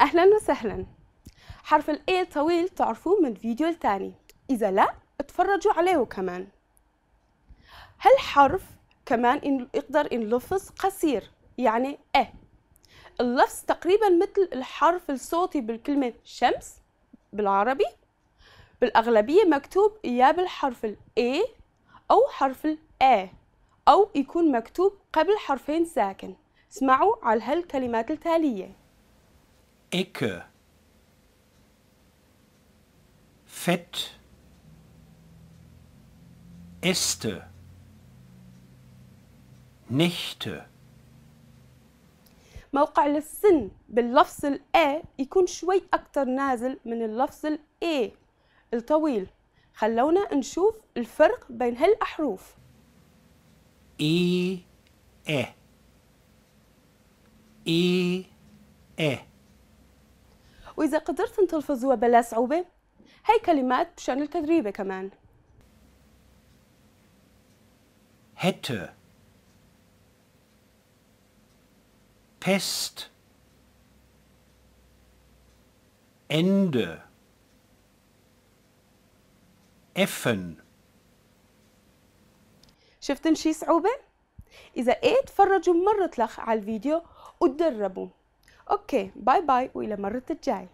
أهلا وسهلا حرف ال طويل تعرفوه من الفيديو الثاني إذا لا اتفرجوا عليه كمان هالحرف كمان إن يقدر ينلفظ قصير يعني اه اللفظ تقريبا مثل الحرف الصوتي بالكلمة شمس بالعربي بالأغلبية مكتوب يا بالحرف ال أو حرف ال أو يكون مكتوب قبل حرفين ساكن اسمعوا على هالكلمات التالية Ecke. Fett. Äste. Nächte. موقع السن باللفظ الآ يكون شوي أكتر نازل من اللفظ الإي الطويل خلونا نشوف الفرق بين هالأحروف إي إيه إي إيه وإذا قدرتن تلفظوها بلا صعوبة هاي كلمات بشأن التدريبة كمان hätte Pest Ende Effen شفتن شي صعوبة؟ إذا إيه تفرجوا مرة لخ على الفيديو وتدربوا اوكي باي باي والى مرة الجاي